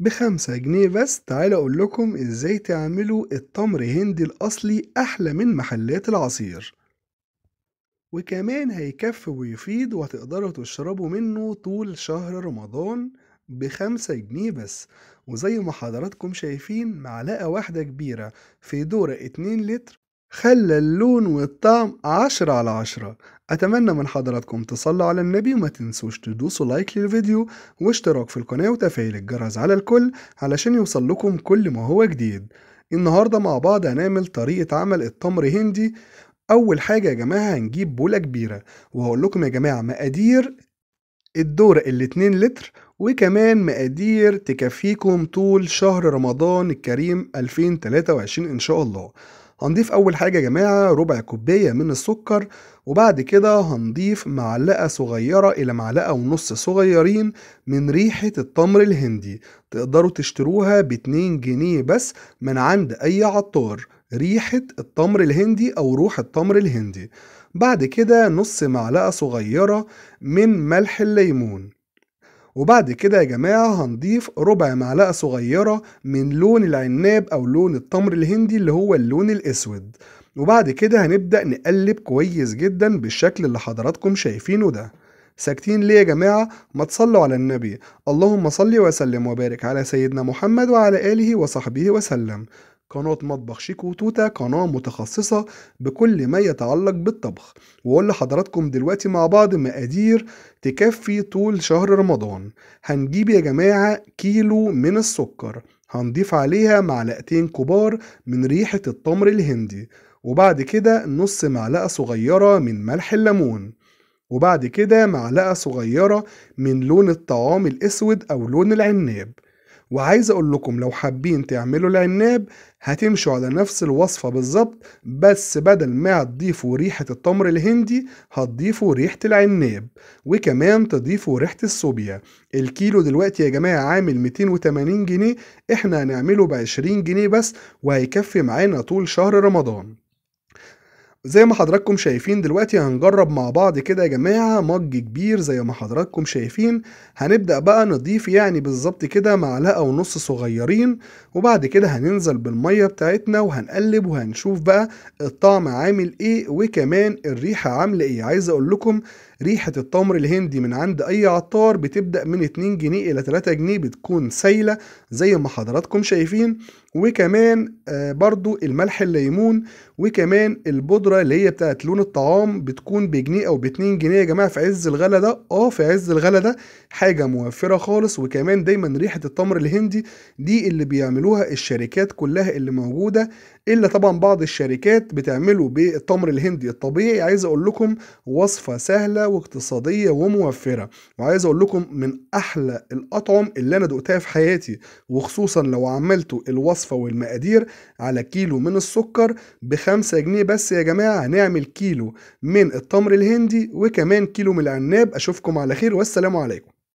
بخمسة جنيه بس تعالى أقول لكم إزاي تعملوا التمر هندي الأصلي أحلى من محلات العصير وكمان هيكفي ويفيض وهتقدروا تشربوا منه طول شهر رمضان بخمسة جنيه بس وزي ما حضراتكم شايفين معلقة واحدة كبيرة في دورة اتنين لتر خلى اللون والطعم عشرة على عشرة أتمنى من حضراتكم تصلوا على النبي وما تنسوش تدوسوا لايك للفيديو واشتراك في القناة وتفعيل الجرس على الكل علشان يوصل لكم كل ما هو جديد النهاردة مع بعض هنعمل طريقة عمل التمر هندي أول حاجة يا جماعة هنجيب بولة كبيرة وهقول لكم يا جماعة مقادير الدورة الاتنين لتر وكمان مقادير تكفيكم طول شهر رمضان الكريم 2023 إن شاء الله هنضيف أول حاجة يا جماعة ربع كوباية من السكر وبعد كده هنضيف معلقة صغيرة إلى معلقة ونص صغيرين من ريحة التمر الهندي تقدروا تشتروها باتنين جنيه بس من عند أي عطار ريحة التمر الهندي أو روح التمر الهندي بعد كده نص معلقة صغيرة من ملح الليمون وبعد كده يا جماعة هنضيف ربع معلقة صغيرة من لون العناب أو لون التمر الهندي اللي هو اللون الأسود وبعد كده هنبدأ نقلب كويس جدا بالشكل اللي حضراتكم شايفينه ده ساكتين ليه يا جماعة ما تصلوا على النبي اللهم صل وسلم وبارك على سيدنا محمد وعلى آله وصحبه وسلم قناة مطبخ شيك وتوتة قناة متخصصة بكل ما يتعلق بالطبخ وقول لحضراتكم دلوقتي مع بعض مقادير تكفي طول شهر رمضان هنجيب يا جماعة كيلو من السكر هنضيف عليها معلقتين كبار من ريحة التمر الهندي وبعد كده نص معلقة صغيرة من ملح الليمون وبعد كده معلقة صغيرة من لون الطعام الأسود أو لون العناب وعايز اقول لكم لو حابين تعملوا العناب هتمشوا على نفس الوصفة بالظبط بس بدل ما تضيفوا ريحة التمر الهندي هتضيفوا ريحة العناب وكمان تضيفوا ريحة الصوبيا الكيلو دلوقتي يا جماعة عامل 280 جنيه احنا هنعمله ب 20 جنيه بس وهيكفي معانا طول شهر رمضان زي ما حضراتكم شايفين دلوقتي هنجرب مع بعض كده يا جماعة مج كبير زي ما حضراتكم شايفين هنبدأ بقى نضيف يعني بالظبط كده معلقة ونص صغيرين وبعد كده هننزل بالمية بتاعتنا وهنقلب وهنشوف بقى الطعم عامل ايه وكمان الريحة عاملة ايه عايز اقول لكم ريحة التمر الهندي من عند أي عطار بتبدأ من 2 جنيه إلى 3 جنيه بتكون سايلة زي ما حضراتكم شايفين وكمان آه، برضو الملح الليمون وكمان البودرة اللي هي بتاعت لون الطعام بتكون بجنيه أو باتنين جنيه يا جماعة في عز الغلا ده اه في عز الغلا ده حاجة موفرة خالص وكمان دايما ريحة التمر الهندي دي اللي بيعملوها الشركات كلها اللي موجودة إلا طبعا بعض الشركات بتعمله بالتمر الهندي الطبيعي عايز أقول لكم وصفة سهلة واقتصاديه وموفره وعايز اقول لكم من احلى الاطعم اللي انا دقتها في حياتي وخصوصا لو عملتوا الوصفه والمقادير على كيلو من السكر ب 5 جنيه بس يا جماعه هنعمل كيلو من التمر الهندي وكمان كيلو من العناب اشوفكم على خير والسلام عليكم